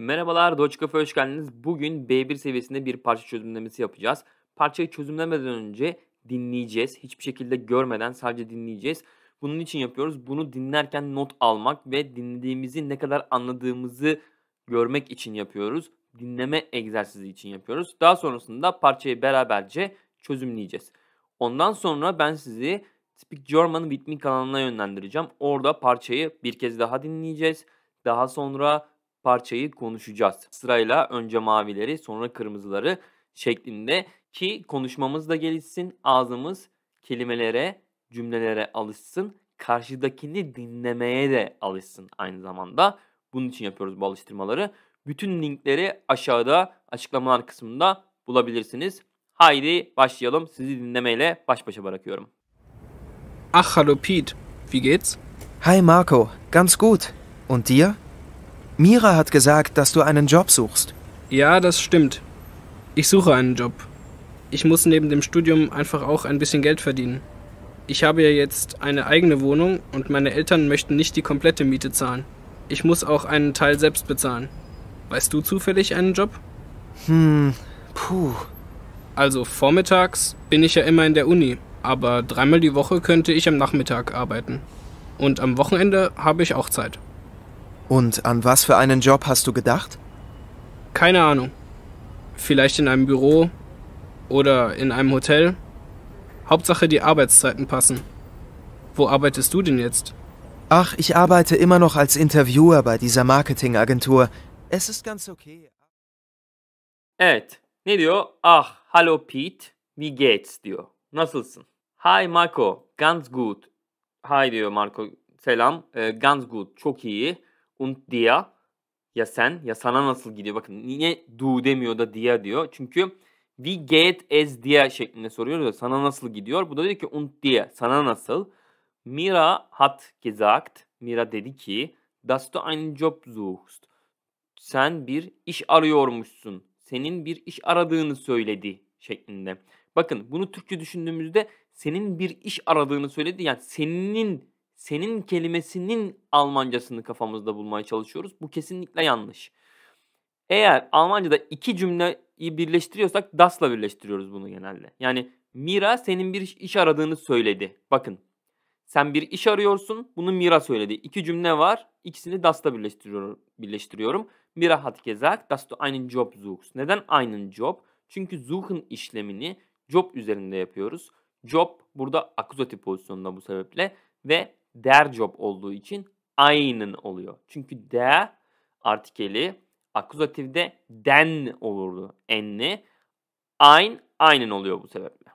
Merhabalar Doge hoş geldiniz. Bugün B1 seviyesinde bir parça çözümlemesi yapacağız. Parçayı çözümlemeden önce dinleyeceğiz. Hiçbir şekilde görmeden sadece dinleyeceğiz. Bunun için yapıyoruz. Bunu dinlerken not almak ve dinlediğimizi ne kadar anladığımızı görmek için yapıyoruz. Dinleme egzersizi için yapıyoruz. Daha sonrasında parçayı beraberce çözümleyeceğiz. Ondan sonra ben sizi Speak German With Me kanalına yönlendireceğim. Orada parçayı bir kez daha dinleyeceğiz. Daha sonra parçayı konuşacağız. Sırayla önce mavileri sonra kırmızıları şeklinde ki konuşmamız da gelişsin, ağzımız kelimelere, cümlelere alışsın, karşıdakini dinlemeye de alışsın aynı zamanda. Bunun için yapıyoruz bu alıştırmaları. Bütün linkleri aşağıda açıklamalar kısmında bulabilirsiniz. Haydi başlayalım. Sizi dinlemeyle baş başa bırakıyorum. Ach, hallo Pete. Wie geht's? Hi Marco, ganz gut. Und dir? Mira hat gesagt, dass du einen Job suchst. Ja, das stimmt. Ich suche einen Job. Ich muss neben dem Studium einfach auch ein bisschen Geld verdienen. Ich habe ja jetzt eine eigene Wohnung und meine Eltern möchten nicht die komplette Miete zahlen. Ich muss auch einen Teil selbst bezahlen. Weißt du zufällig einen Job? Hm, puh. Also vormittags bin ich ja immer in der Uni, aber dreimal die Woche könnte ich am Nachmittag arbeiten. Und am Wochenende habe ich auch Zeit. Und an was für einen Job hast du gedacht? Keine Ahnung. Vielleicht in einem Büro oder in einem Hotel. Hauptsache die Arbeitszeiten passen. Wo arbeitest du denn jetzt? Ach, ich arbeite immer noch als Interviewer bei dieser Marketingagentur. Es ist ganz okay. Evet. Ne diyor? Ah, hallo Pete. Wie geht's diyor. Nasılsın? Hi Marco. Ganz gut. Hi diyor Marco. Selam. Äh, ganz gut. Çok iyi. und dia ya sen ya sana nasıl gidiyor? Bakın niye du demiyor da dia diyor. Çünkü we get as dia şeklinde soruyoruz ya sana nasıl gidiyor? Bu da diyor ki und dia sana nasıl? Mira hat gesagt. Mira dedi ki das du einen Job suchst. Sen bir iş arıyormuşsun. Senin bir iş aradığını söyledi şeklinde. Bakın bunu Türkçe düşündüğümüzde senin bir iş aradığını söyledi. Yani senin senin kelimesinin Almancasını kafamızda bulmaya çalışıyoruz. Bu kesinlikle yanlış. Eğer Almanca'da iki cümleyi birleştiriyorsak das'la birleştiriyoruz bunu genelde. Yani Mira senin bir iş aradığını söyledi. Bakın sen bir iş arıyorsun bunu Mira söyledi. İki cümle var ikisini das'la birleştiriyorum. birleştiriyorum. Mira hat gesagt, dass du einen Job suchst. Neden einen Job? Çünkü suchen işlemini job üzerinde yapıyoruz. Job burada akuzatif pozisyonunda bu sebeple ve der job olduğu için aynen oluyor. Çünkü de artikeli akuzatifde den olurdu enli. Ein aynen oluyor bu sebeple.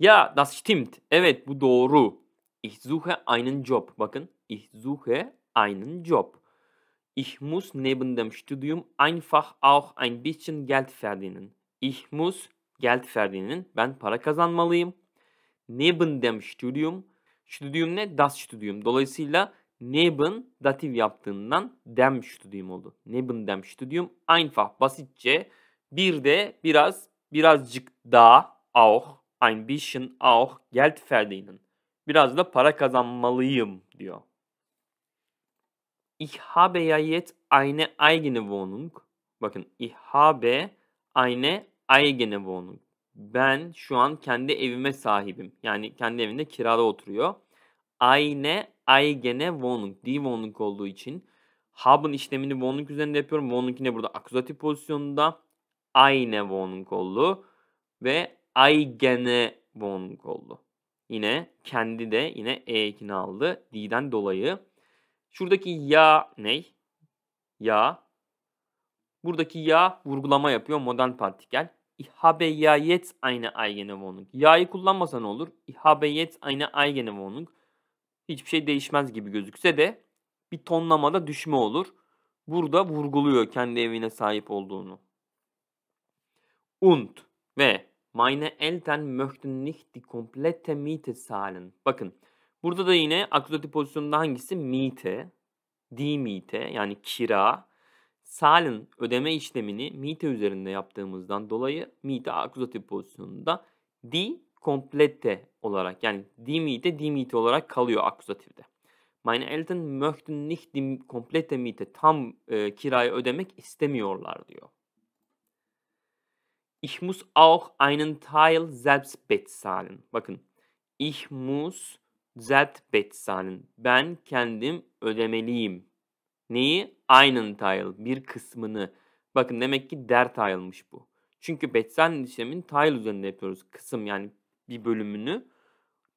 Ya das stimmt. Evet bu doğru. Ich suche einen Job. Bakın ich suche einen Job. Ich muss neben dem Studium einfach auch ein bisschen Geld verdienen. Ich muss Geld verdienen. Ben para kazanmalıyım. Neben dem Studium Studium ne? Das Studium. Dolayısıyla neben dativ yaptığından dem Studium oldu. Neben dem Studium einfach basitçe bir de biraz birazcık daha auch ein bisschen auch Geld verdienen. Biraz da para kazanmalıyım diyor. Ich habe ja jetzt eine eigene Wohnung. Bakın ich habe eine eigene Wohnung ben şu an kendi evime sahibim. Yani kendi evinde kirada oturuyor. Aynı aygene Wohnung. Die Wohnung olduğu için Hab'ın işlemini Wohnung üzerinde yapıyorum. Wohnung yine burada akuzatif pozisyonunda. Aynı Wohnung oldu. Ve aygene Wohnung oldu. Yine kendi de yine E ekini aldı. D'den dolayı. Şuradaki ya ney? Ya. Buradaki ya vurgulama yapıyor Modern partikel. İhabeyayet aynı eigene Wohnung. Ya'yı kullanmasa ne olur? İhabeyet aynı eigene Wohnung. Hiçbir şey değişmez gibi gözükse de bir tonlamada düşme olur. Burada vurguluyor kendi evine sahip olduğunu. Und ve meine Eltern möchten nicht die komplette Miete zahlen. Bakın burada da yine akıllı pozisyonunda hangisi? Miete, die Miete yani kira Sal'ın ödeme işlemini Mite üzerinde yaptığımızdan dolayı Mite akuzatif pozisyonunda di komplette olarak yani di Mite di Mite olarak kalıyor akuzatifte. Meine Eltern möchten nicht die komplette Miete tam e, kirayı ödemek istemiyorlar diyor. Ich muss auch einen Teil selbst bezahlen. Bakın. Ich muss selbst bezahlen. Ben kendim ödemeliyim. Neyi? Einen Teil, bir kısmını. Bakın demek ki der Teil'miş bu. Çünkü Betsen işlemin Teil üzerinde yapıyoruz. Kısım yani bir bölümünü.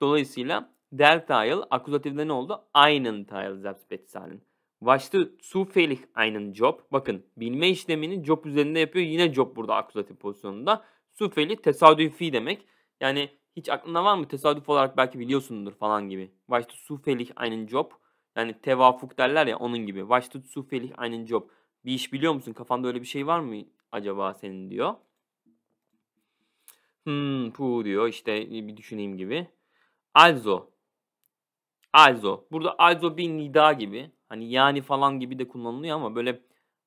Dolayısıyla der Teil akuzatifde ne oldu? Einen Teil Selbstbetsel'in. Başta zufällig einen Job. Bakın bilme işlemini job üzerinde yapıyor. Yine job burada akuzatif pozisyonunda. Zufällig tesadüfi demek. Yani hiç aklında var mı? Tesadüf olarak belki biliyorsundur falan gibi. Başta zufällig einen Job. Yani tevafuk derler ya onun gibi. Vaçtut sufelih aynen job. Bir iş biliyor musun? Kafanda öyle bir şey var mı acaba senin diyor. Hmm pu diyor işte bir düşüneyim gibi. Also. Also. Burada also bir nida gibi. Hani yani falan gibi de kullanılıyor ama böyle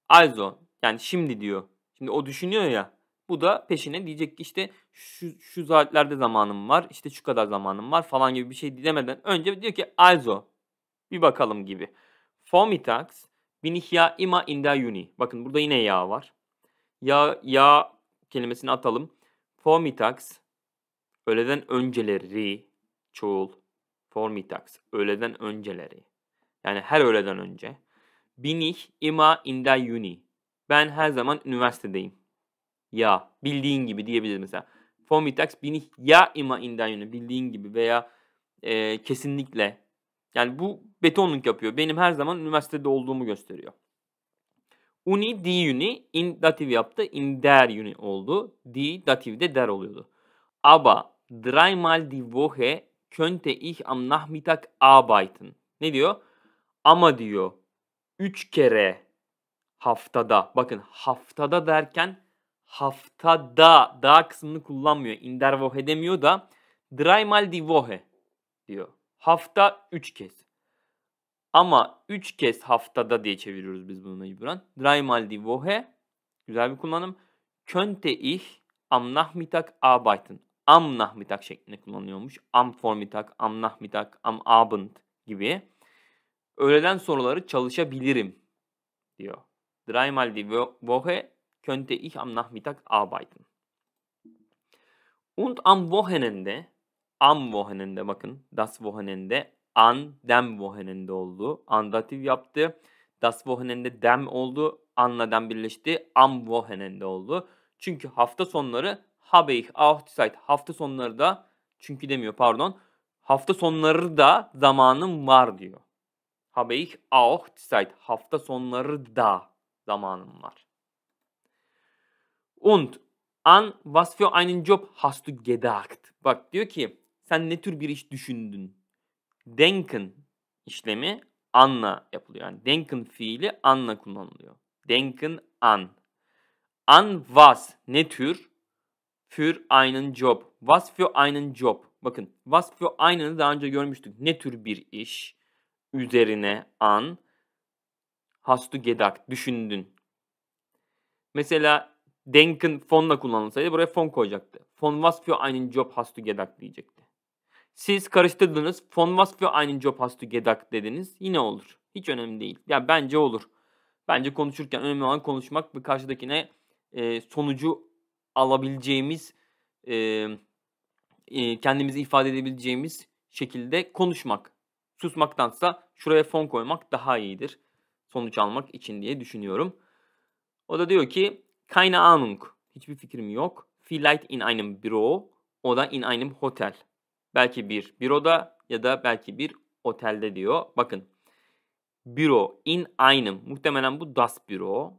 also yani şimdi diyor. Şimdi o düşünüyor ya. Bu da peşine diyecek ki işte şu, şu saatlerde zamanım var. işte şu kadar zamanım var falan gibi bir şey demeden önce diyor ki also bir bakalım gibi. Formitax vinihya ima inda uni. Bakın burada yine yağ var. Yağ, yağ kelimesini atalım. Formitax öğleden önceleri çoğul. Formitax öğleden önceleri. Yani her öğleden önce. Binih ima inda uni. Ben her zaman üniversitedeyim. Ya bildiğin gibi diyebiliriz mesela. Formitax binih ya ima inda uni bildiğin gibi veya e, kesinlikle yani bu betonluk yapıyor. Benim her zaman üniversitede olduğumu gösteriyor. Uni di uni in dativ yaptı. In der uni oldu. Di dativ de der oluyordu. Aba dreimal die Woche könnte ich am Nachmittag arbeiten. Ne diyor? Ama diyor Üç kere haftada. Bakın haftada derken haftada daha kısmını kullanmıyor. In der Woche demiyor da dreimal die Woche diyor. Hafta 3 kez. Ama 3 kez haftada diye çeviriyoruz biz bunu mecburen. Dreimal die Woche. Güzel bir kullanım. Könnte ich am Nachmittag arbeiten. Am Nachmittag şeklinde kullanıyormuş. Am Vormittag, am Nachmittag, am Abend gibi. Öğleden sonraları çalışabilirim diyor. Dreimal die Woche könnte ich am Nachmittag arbeiten. Und am Wochenende am voheninde bakın das voheninde an dem voheninde oldu. Andatif yaptı. Das voheninde dem oldu. Anla dem birleşti. Am voheninde oldu. Çünkü hafta sonları habe ich auch Zeit. Hafta sonları da çünkü demiyor pardon. Hafta sonları da zamanım var diyor. Habe ich auch Zeit. Hafta sonları da zamanım var. Und an was für einen Job hast du gedacht? Bak diyor ki sen ne tür bir iş düşündün? Denken işlemi anla yapılıyor. Yani denken fiili anla kullanılıyor. Denken an. An was ne tür? Für einen Job. Was für einen Job. Bakın was für einen'ı daha önce görmüştük. Ne tür bir iş? Üzerine an. Hast du gedacht? Düşündün. Mesela denken fonla kullanılsaydı buraya fon koyacaktı. Von was für einen Job hast du gedacht diyecekti. Siz karıştırdınız. Von was für einen Job hast du gedacht dediniz. Yine olur. Hiç önemli değil. Ya yani bence olur. Bence konuşurken önemli olan konuşmak ve karşıdakine e, sonucu alabileceğimiz, e, e, kendimizi ifade edebileceğimiz şekilde konuşmak. Susmaktansa şuraya fon koymak daha iyidir. Sonuç almak için diye düşünüyorum. O da diyor ki keine Ahnung. Hiçbir fikrim yok. Vielleicht in einem Büro o da in einem Hotel. Belki bir büroda ya da belki bir otelde diyor. Bakın. Büro in einem. Muhtemelen bu das büro.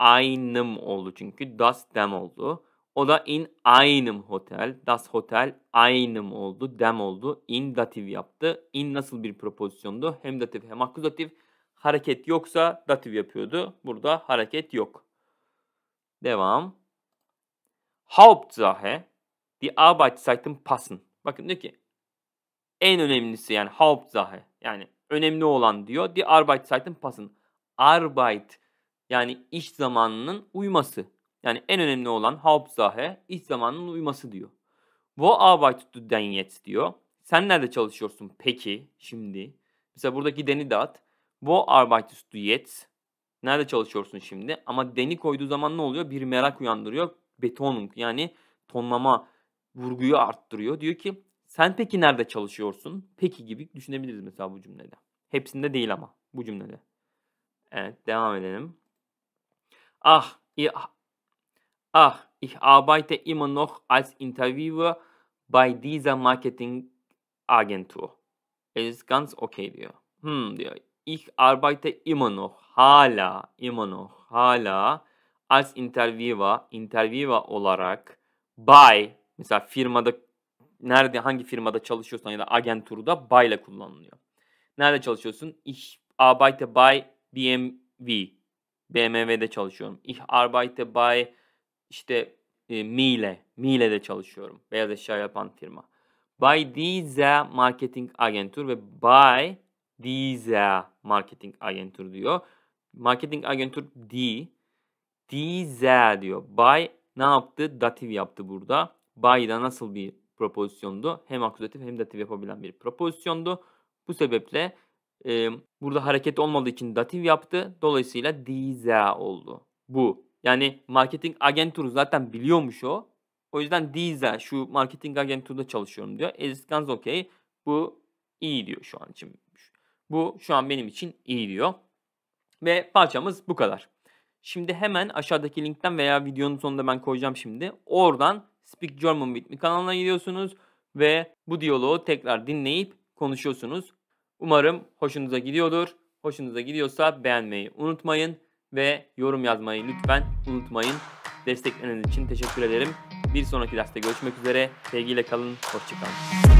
Einem oldu çünkü das dem oldu. O da in einem hotel. Das hotel einem oldu. Dem oldu. In datif yaptı. In nasıl bir propozisyondu? Hem datif hem akkusatif Hareket yoksa datif yapıyordu. Burada hareket yok. Devam. Hauptsache die Arbeitszeiten passen. Bakın diyor ki en önemlisi yani Hauptsache yani önemli olan diyor die Arbeitszeiten passen. Arbeit yani iş zamanının uyması. Yani en önemli olan Hauptsache iş zamanının uyması diyor. Wo arbeitest du denn jetzt diyor. Sen nerede çalışıyorsun peki şimdi? Mesela buradaki deni dağıt. Wo arbeitest du jetzt? Nerede çalışıyorsun şimdi? Ama deni koyduğu zaman ne oluyor? Bir merak uyandırıyor. Betonung yani tonlama vurguyu arttırıyor. Diyor ki sen peki nerede çalışıyorsun? Peki gibi düşünebiliriz mesela bu cümlede. Hepsinde değil ama bu cümlede. Evet devam edelim. Ah, ich, ah, ich arbeite immer noch als Interviewer bei dieser Marketing Agentur Es ist ganz okay diyor. Hmm diyor. Ich arbeite immer noch, hala, immer noch, hala als Interviewer, Interviewer olarak bei Mesela firmada nerede hangi firmada çalışıyorsan ya da agenturda buy ile kullanılıyor. Nerede çalışıyorsun? Ich arbeite bei BMW. BMW'de çalışıyorum. Ich arbeite bei işte e, Miele. Miele'de çalışıyorum. Beyaz eşya yapan firma. By dieser Marketing Agentur ve by dieser Marketing Agentur diyor. Marketing Agentur di dieser diyor. By ne yaptı? Dativ yaptı burada. Bayda nasıl bir propozisyondu? Hem akuzatif hem datif yapabilen bir propozisyondu. Bu sebeple e, burada hareket olmadığı için datif yaptı. Dolayısıyla diza oldu. Bu. Yani marketing agenturu zaten biliyormuş o. O yüzden diza şu marketing agenturda çalışıyorum diyor. Ezganz okey. Bu iyi diyor şu an için. Bu şu an benim için iyi diyor. Ve parçamız bu kadar. Şimdi hemen aşağıdaki linkten veya videonun sonunda ben koyacağım şimdi. Oradan Speak German with me kanalına gidiyorsunuz ve bu diyaloğu tekrar dinleyip konuşuyorsunuz. Umarım hoşunuza gidiyordur. Hoşunuza gidiyorsa beğenmeyi unutmayın ve yorum yazmayı lütfen unutmayın. Destekleriniz için teşekkür ederim. Bir sonraki derste görüşmek üzere. Sevgiyle kalın. Hoşçakalın.